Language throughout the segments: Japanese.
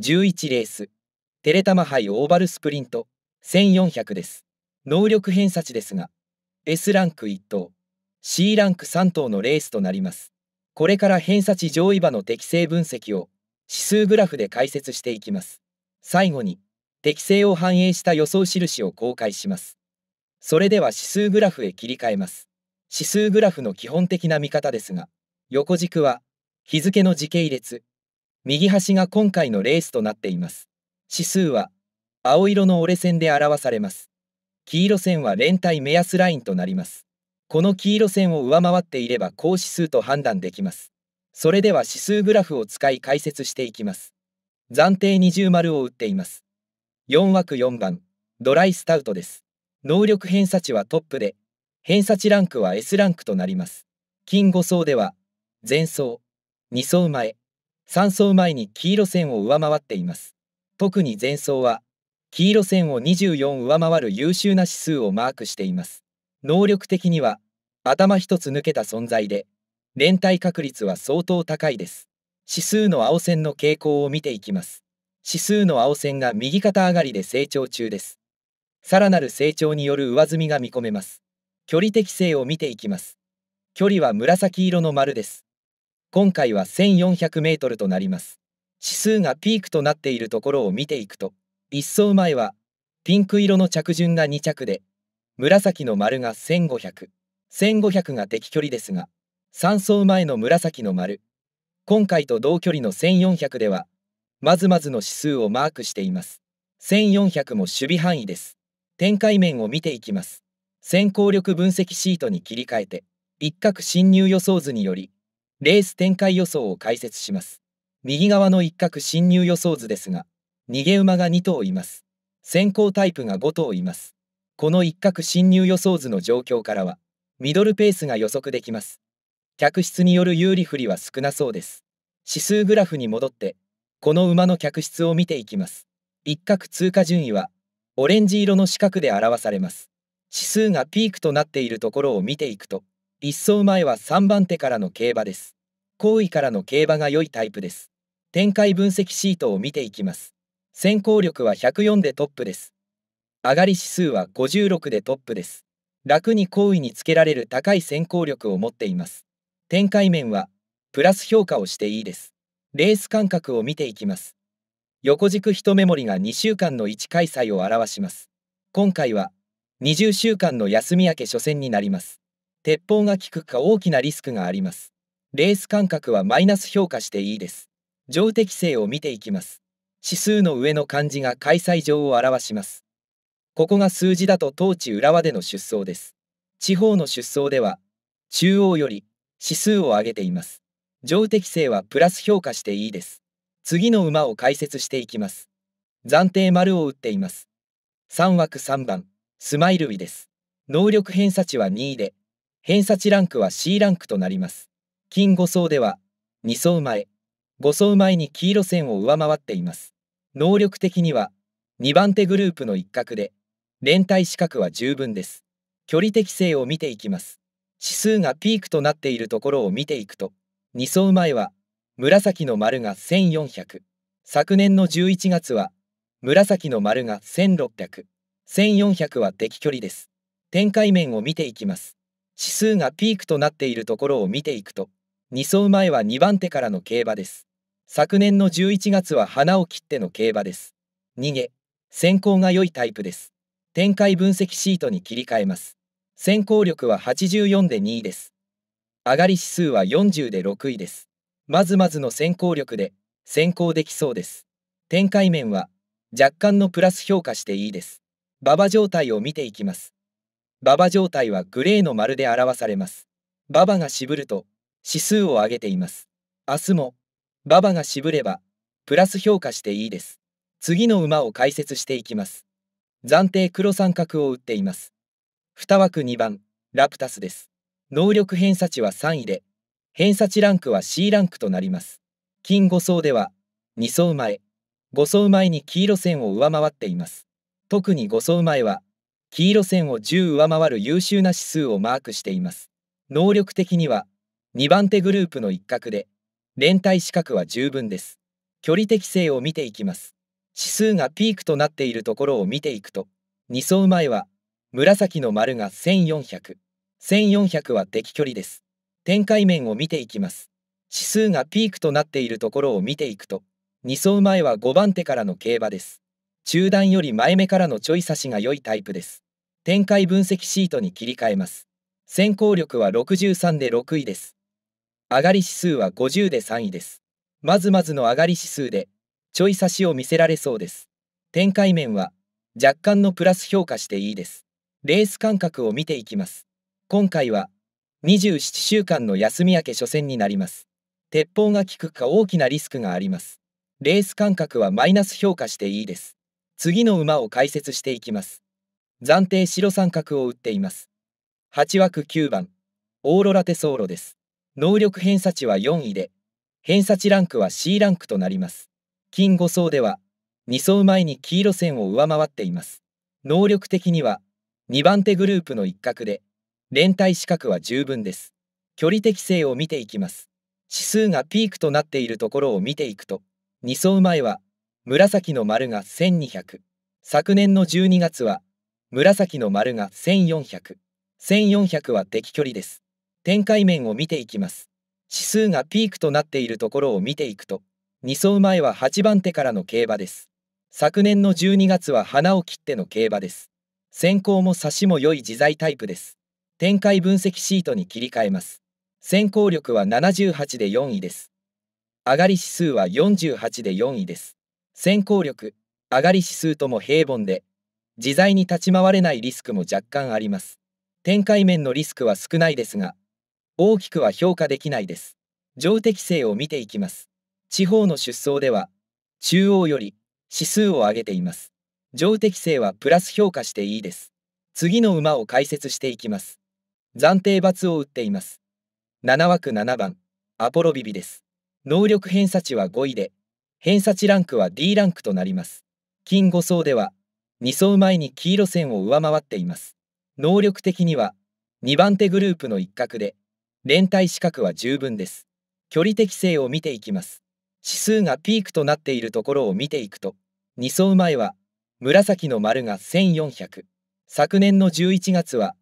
11レース、テレタマ杯オーバルスプリント、1400です。能力偏差値ですが、S ランク1等、C ランク3等のレースとなります。これから偏差値上位馬の適正分析を指数グラフで解説していきます。最後に、適正を反映した予想印を公開します。それでは指数グラフへ切り替えます。指数グラフの基本的な見方ですが、横軸は、日付の時系列、右端が今回のレースとなっています。指数は青色の折れ線で表されます。黄色線は連帯目安ラインとなります。この黄色線を上回っていれば高指数と判断できます。それでは指数グラフを使い解説していきます。暫定二重丸を打っています。4枠4番、ドライスタウトです。能力偏差値はトップで、偏差値ランクは S ランクとなります。金5層では、前層、2層前、3走前に黄色線を上回っています。特に前走は、黄色線を24上回る優秀な指数をマークしています。能力的には、頭一つ抜けた存在で、連帯確率は相当高いです。指数の青線の傾向を見ていきます。指数の青線が右肩上がりで成長中です。さらなる成長による上積みが見込めます。距離適性を見ていきます。距離は紫色の丸です。今回は 1400m となります。指数がピークとなっているところを見ていくと、1走前はピンク色の着順が2着で、紫の丸が1500、1500が適距離ですが、3走前の紫の丸、今回と同距離の1400では、まずまずの指数をマークしています。1400も守備範囲です。展開面を見ていきます。先行力分析シートに切り替えて、一角侵入予想図により、レース展開予想を解説します。右側の一角進入予想図ですが、逃げ馬が2頭います。先行タイプが5頭います。この一角進入予想図の状況からは、ミドルペースが予測できます。客室による有利不利は少なそうです。指数グラフに戻って、この馬の客室を見ていきます。一角通過順位は、オレンジ色の四角で表されます。指数がピークとなっているところを見ていくと、一走前は3番手からの競馬です。後位からの競馬が良いタイプです。展開分析シートを見ていきます。先行力は104でトップです。上がり指数は56でトップです。楽に好位につけられる高い先行力を持っています。展開面は、プラス評価をしていいです。レース間隔を見ていきます。横軸一目盛りが2週間の1開催を表します。今回は、20週間の休み明け初戦になります。鉄砲が効くか大きなリスクがあります。レース間隔はマイナス評価していいです。上適性を見ていきます。指数の上の漢字が開催場を表します。ここが数字だと当地浦和での出走です。地方の出走では、中央より指数を上げています。上適性はプラス評価していいです。次の馬を解説していきます。暫定丸を打っています。3枠3番、スマイルウィです。能力偏差値は2位で、偏差値ランクは C ランクとなります。金5層では、2層前、5層前に黄色線を上回っています。能力的には、2番手グループの一角で、連帯資格は十分です。距離適性を見ていきます。指数がピークとなっているところを見ていくと、2層前は、紫の丸が1400。昨年の11月は、紫の丸が1600。1400は敵距離です。展開面を見ていきます。指数がピークとなっているところを見ていくと、2走前は2番手からの競馬です。昨年の11月は花を切っての競馬です。逃げ、先行が良いタイプです。展開分析シートに切り替えます。先行力は84で2位です。上がり指数は40で6位です。まずまずの先行力で先行できそうです。展開面は若干のプラス評価していいです。馬場状態を見ていきます。馬場状態はグレーの丸で表されます。馬場が渋ると指数を上げています。明日も馬場が渋ればプラス評価していいです。次の馬を解説していきます。暫定黒三角を打っています。2枠2番、ラプタスです。能力偏差値は3位で、偏差値ランクは C ランクとなります。金5層では、2層前、5層前に黄色線を上回っています。特に5層前は、黄色線を10上回る優秀な指数をマークしています能力的には2番手グループの一角で連帯資格は十分です距離適性を見ていきます指数がピークとなっているところを見ていくと2走前は紫の丸が1400 1400は敵距離です展開面を見ていきます指数がピークとなっているところを見ていくと2走前は5番手からの競馬です中段より前目からのちょい差しが良いタイプです。展開分析シートに切り替えます。先行力は63で6位です。上がり指数は50で3位です。まずまずの上がり指数で、ちょい差しを見せられそうです。展開面は、若干のプラス評価していいです。レース間隔を見ていきます。今回は、27週間の休み明け初戦になります。鉄砲が効くか大きなリスクがあります。レース間隔はマイナス評価していいです。次の馬を解説していきます。暫定白三角を打っています。8枠9番、オーロラテソーロです。能力偏差値は4位で、偏差値ランクは C ランクとなります。金5層では、2層前に黄色線を上回っています。能力的には、2番手グループの一角で、連帯資格は十分です。距離適性を見ていきます。指数がピークとなっているところを見ていくと、2走前は紫の丸が1200昨年の12月は紫の丸が1400 1400は敵距離です展開面を見ていきます指数がピークとなっているところを見ていくと2走前は8番手からの競馬です昨年の12月は花を切っての競馬です先行も差しも良い自在タイプです展開分析シートに切り替えます先行力は78で4位です上がり指数は48で4位です先行力上がり指数とも平凡で自在に立ち回れないリスクも若干あります展開面のリスクは少ないですが大きくは評価できないです上適性を見ていきます地方の出走では中央より指数を上げています上適性はプラス評価していいです次の馬を解説していきます暫定罰を打っています7枠7番アポロビビです能力偏差値は5位で偏差値ランクは D ランクとなります。金5層では、2層前に黄色線を上回っています。能力的には、2番手グループの一角で、連帯資格は十分です。距離適性を見ていきます。指数がピークとなっているところを見ていくと、2層前は、紫の丸が1400。昨年の11月は、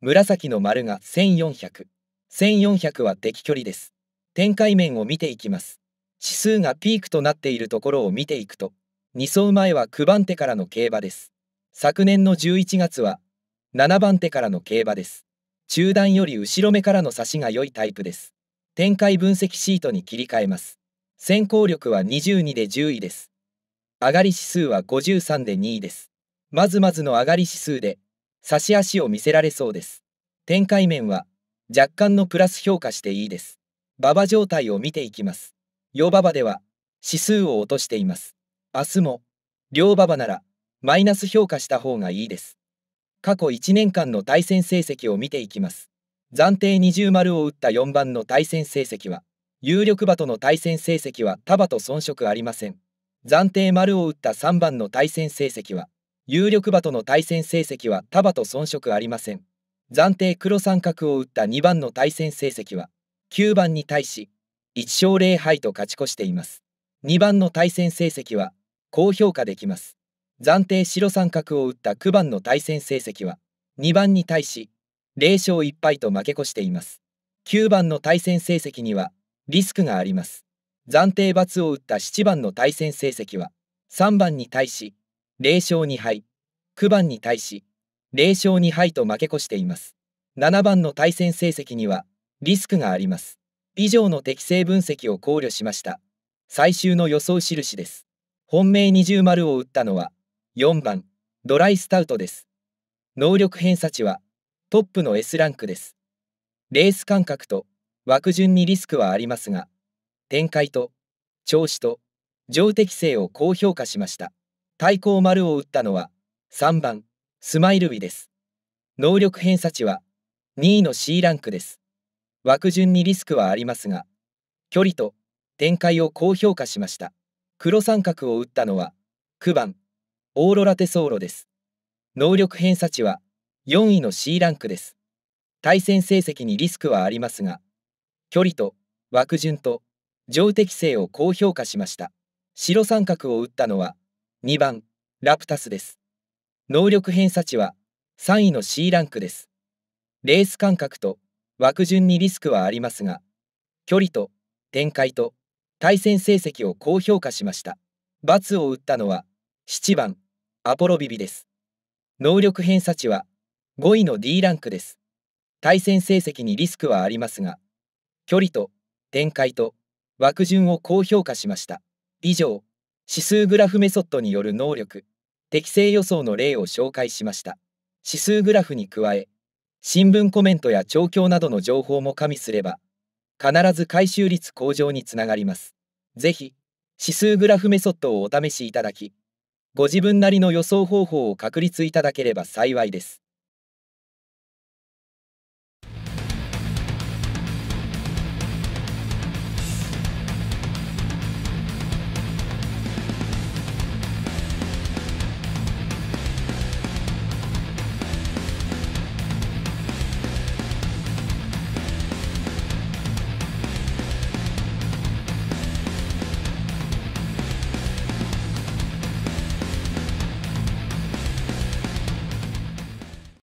紫の丸が1400。1400は敵距離です。展開面を見ていきます。指数がピークとなっているところを見ていくと、2走前は9番手からの競馬です。昨年の11月は7番手からの競馬です。中段より後ろ目からの差しが良いタイプです。展開分析シートに切り替えます。先行力は22で10位です。上がり指数は53で2位です。まずまずの上がり指数で、差し足を見せられそうです。展開面は、若干のプラス評価していいです。馬場状態を見ていきます。ヨババでは指数を落としています。明日も、両ババなら、マイナス評価した方がいいです。過去1年間の対戦成績を見ていきます。暫定20丸を打った4番の対戦成績は、有力馬との対戦成績は束と遜色ありません。暫定丸を打った3番の対戦成績は、有力馬との対戦成績は束と遜色ありません。暫定黒三角を打った2番の対戦成績は、9番に対し、1勝0敗と勝ち越しています。2番の対戦成績は高評価できます。暫定白三角を打った9番の対戦成績は2番に対し0勝1敗と負け越しています。9番の対戦成績にはリスクがあります。暫定罰を打った7番の対戦成績は3番に対し0勝2敗、9番に対し0勝2敗と負け越しています。7番の対戦成績にはリスクがあります。以上の適正分析を考慮しました最終の予想印です本命二重丸を打ったのは4番ドライスタウトです能力偏差値はトップの S ランクですレース間隔と枠順にリスクはありますが展開と調子と上適性を高評価しました対抗丸を打ったのは3番スマイルビです能力偏差値は2位の C ランクです枠順にリスクはありますが、距離と展開を高評価しました。黒三角を打ったのは、9番、オーロラテソーロです。能力偏差値は4位の C ランクです。対戦成績にリスクはありますが、距離と枠順と上適性を高評価しました。白三角を打ったのは2番ラプタスです。能力偏差値は3位の C ランクです。レース感覚と枠順にリスクはありますが、距離と展開と対戦成績を高評価しました。罰を打ったのは7番アポロビビです。能力偏差値は5位の D ランクです。対戦成績にリスクはありますが、距離と展開と枠順を高評価しました。以上、指数グラフメソッドによる能力、適正予想の例を紹介しました。指数グラフに加え、新聞コメントや調教などの情報も加味すれば、必ず回収率向上につながります。是非指数グラフメソッドをお試しいただき、ご自分なりの予想方法を確立いただければ幸いです。